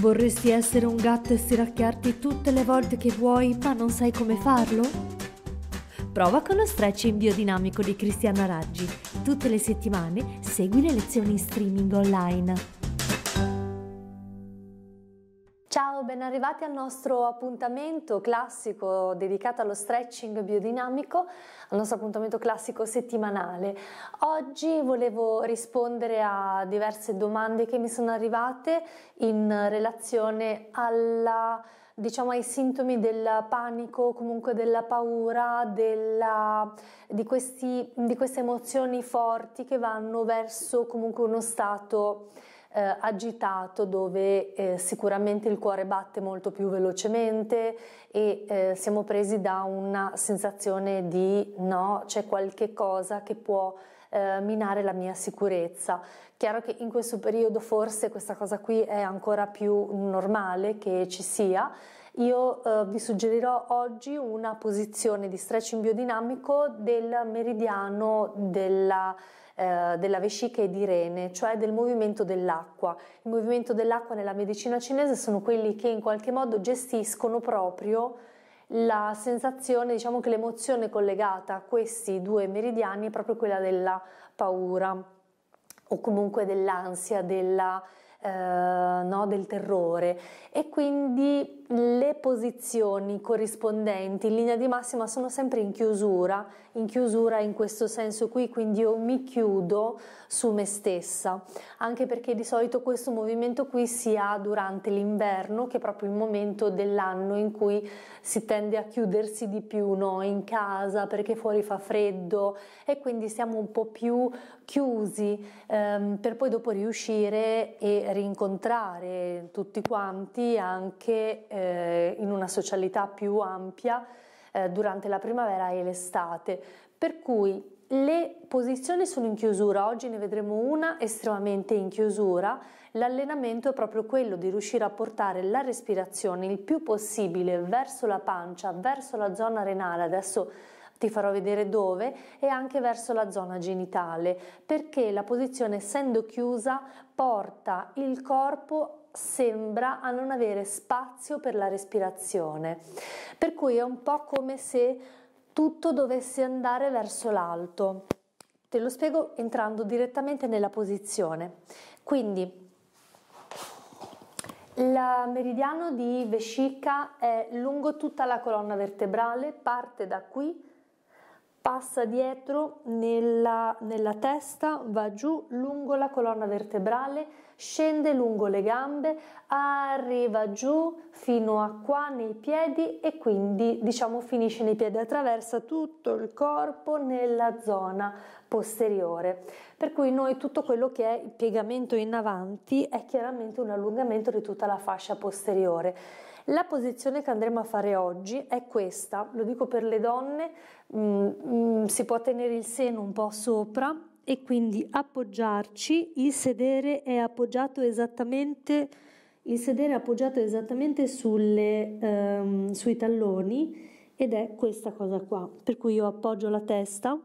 Vorresti essere un gatto e stiracchiarti tutte le volte che vuoi, ma non sai come farlo? Prova con lo stretching biodinamico di Cristiana Raggi. Tutte le settimane segui le lezioni in streaming online. Ciao, ben arrivati al nostro appuntamento classico dedicato allo stretching biodinamico, al nostro appuntamento classico settimanale. Oggi volevo rispondere a diverse domande che mi sono arrivate in relazione alla, diciamo, ai sintomi del panico, comunque della paura, della, di, questi, di queste emozioni forti che vanno verso comunque uno stato eh, agitato dove eh, sicuramente il cuore batte molto più velocemente e eh, siamo presi da una sensazione di no, c'è qualche cosa che può eh, minare la mia sicurezza. Chiaro che in questo periodo forse questa cosa qui è ancora più normale che ci sia, io eh, vi suggerirò oggi una posizione di stretching biodinamico del meridiano della, eh, della vescica e di rene, cioè del movimento dell'acqua. Il movimento dell'acqua nella medicina cinese sono quelli che in qualche modo gestiscono proprio la sensazione, diciamo che l'emozione collegata a questi due meridiani è proprio quella della paura o comunque dell'ansia, della eh, no, del terrore e quindi le posizioni corrispondenti in linea di massima sono sempre in chiusura, in chiusura in questo senso qui, quindi io mi chiudo su me stessa, anche perché di solito questo movimento qui si ha durante l'inverno, che è proprio il momento dell'anno in cui si tende a chiudersi di più no? in casa perché fuori fa freddo e quindi siamo un po' più chiusi, ehm, per poi dopo riuscire e rincontrare tutti quanti anche eh, in una socialità più ampia eh, durante la primavera e l'estate. Per cui le posizioni sono in chiusura, oggi ne vedremo una estremamente in chiusura. L'allenamento è proprio quello di riuscire a portare la respirazione il più possibile verso la pancia, verso la zona renale. Adesso ti farò vedere dove e anche verso la zona genitale perché la posizione essendo chiusa porta il corpo sembra a non avere spazio per la respirazione per cui è un po' come se tutto dovesse andare verso l'alto te lo spiego entrando direttamente nella posizione quindi il meridiano di vescica è lungo tutta la colonna vertebrale, parte da qui passa dietro nella, nella, testa, va giù lungo la colonna vertebrale, scende lungo le gambe, arriva giù fino a qua nei piedi e quindi diciamo finisce nei piedi, attraversa tutto il corpo nella zona posteriore. Per cui noi tutto quello che è il piegamento in avanti è chiaramente un allungamento di tutta la fascia posteriore la posizione che andremo a fare oggi è questa, lo dico per le donne, mh, mm, mh, mm, si può tenere il seno un po' sopra e quindi appoggiarci, il sedere è appoggiato esattamente, sedere è appoggiato esattamente sulle, ehm, sui talloni ed è questa cosa qua, per cui io appoggio la testa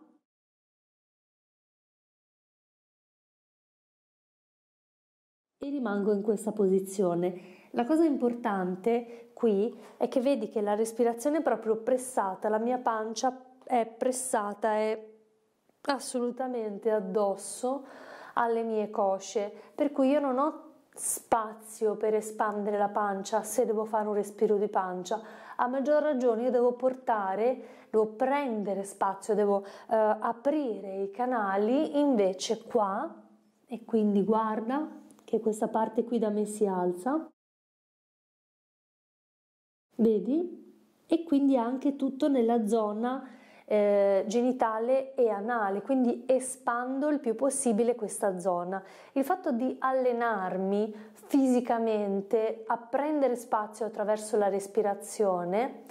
e rimango in questa posizione. La cosa importante qui è che vedi che la respirazione è proprio pressata, la mia pancia è pressata, è assolutamente addosso alle mie cosce, per cui io non ho spazio per espandere la pancia se devo fare un respiro di pancia. A maggior ragione io devo portare, devo prendere spazio, devo eh, aprire i canali invece qua e quindi guarda che questa parte qui da me si alza vedi? E quindi anche tutto nella zona eh, genitale e anale, quindi espando il più possibile questa zona. Il fatto di allenarmi fisicamente a prendere spazio attraverso la respirazione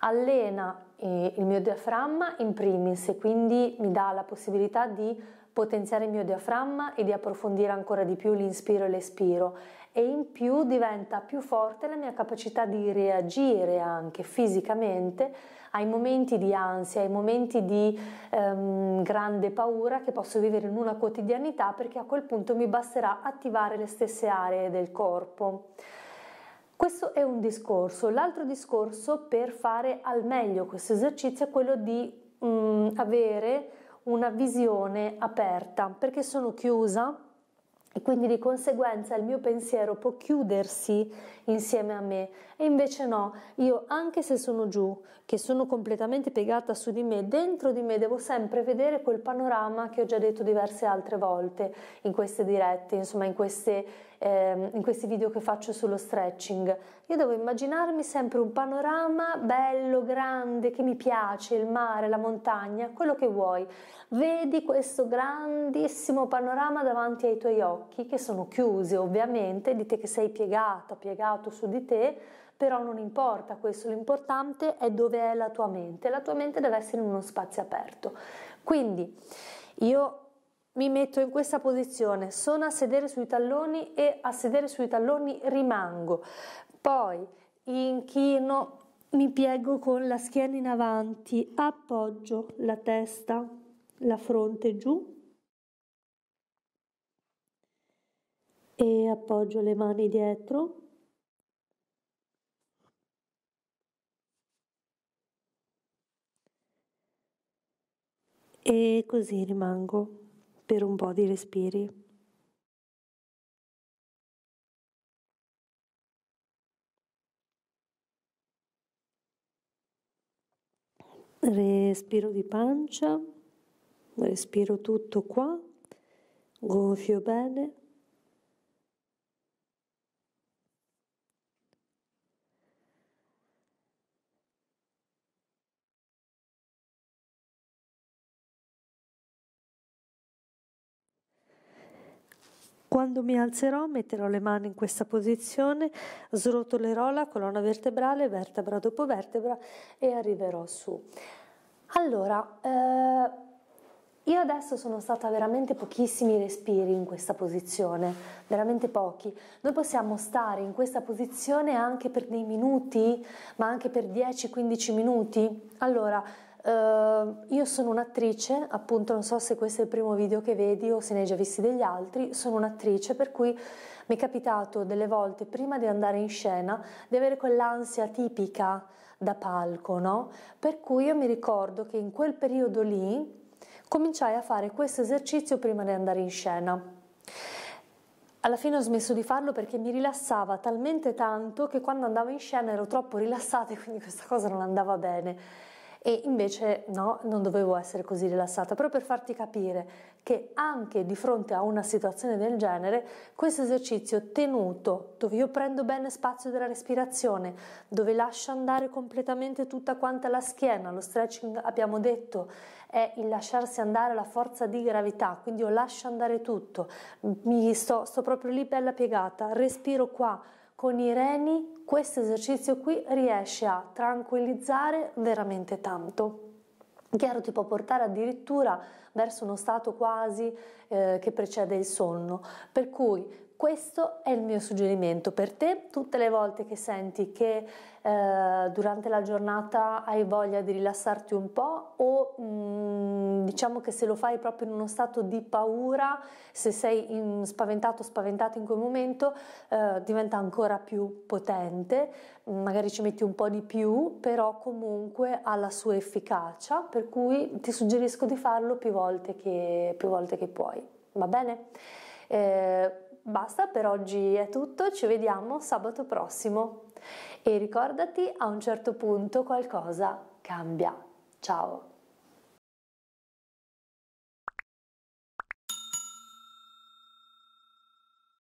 allena eh, il mio diaframma in primis e quindi mi dà la possibilità di potenziare il mio diaframma e di approfondire ancora di più l'inspiro e l'espiro e in più diventa più forte la mia capacità di reagire anche fisicamente ai momenti di ansia, ai momenti di ehm, grande paura che posso vivere in una quotidianità perché a quel punto mi basterà attivare le stesse aree del corpo. Questo è un discorso. L'altro discorso per fare al meglio questo esercizio è quello di mh, mm, avere una visione aperta perché sono chiusa e quindi di conseguenza il mio pensiero può chiudersi insieme a me e invece no, io anche se sono giù, che sono completamente piegata su di me, dentro di me devo sempre vedere quel panorama che ho già detto diverse altre volte in queste dirette, insomma in, queste, eh, in questi video che faccio sullo stretching. Io devo immaginarmi sempre un panorama bello, grande, che mi piace, il mare, la montagna, quello che vuoi. Vedi questo grandissimo panorama davanti ai tuoi occhi che sono chiusi ovviamente, di te che sei piegata, piegato su di te, però non importa questo, l'importante è dove è la tua mente, la tua mente deve essere in uno spazio aperto. Quindi io mi metto in questa posizione, sono a sedere sui talloni e a sedere sui talloni rimango, poi inchino, mi piego con la schiena in avanti, appoggio la testa, la fronte giù e appoggio le mani dietro E così rimango per un po' di respiri. Respiro di pancia, respiro tutto qua, gonfio bene. Quando mi alzerò metterò le mani in questa posizione, srotolerò la colonna vertebrale vertebra dopo vertebra e arriverò su. Allora, eh, io adesso sono stata veramente pochissimi respiri in questa posizione, veramente pochi. Noi possiamo stare in questa posizione anche per dei minuti, ma anche per 10-15 minuti. Allora, Ehm, io sono un'attrice, appunto non so se questo è il primo video che vedi o se ne hai già visti degli altri, sono un'attrice per cui mi è capitato delle volte prima di andare in scena di avere quell'ansia tipica da palco, no? Per cui io mi ricordo che in quel periodo lì cominciai a fare questo esercizio prima di andare in scena. Alla fine ho smesso di farlo perché mi rilassava talmente tanto che quando andavo in scena ero troppo rilassata e quindi questa cosa non andava bene e invece no, non dovevo essere così rilassata, però per farti capire che anche di fronte a una situazione del genere, questo esercizio tenuto, dove io prendo bene spazio della respirazione, dove lascio andare completamente tutta quanta la schiena, lo stretching abbiamo detto è il lasciarsi andare la forza di gravità, quindi io lascio andare tutto, mi sto, sto proprio lì bella piegata, respiro qua, con i reni questo esercizio qui riesce a tranquillizzare veramente tanto. Chiaro ti può portare addirittura verso uno stato quasi eh, che precede il sonno, per cui questo è il mio suggerimento per te tutte le volte che senti che eh, durante la giornata hai voglia di rilassarti un po' o mh, mm, diciamo che se lo fai proprio in uno stato di paura, se sei in, spaventato o spaventato in quel momento, eh, diventa ancora più potente, magari ci metti un po' di più, però comunque ha la sua efficacia, per cui ti suggerisco di farlo più volte che, più volte che puoi. Va bene? Eh, Basta per oggi è tutto, ci vediamo sabato prossimo. E ricordati, a un certo punto qualcosa cambia. Ciao!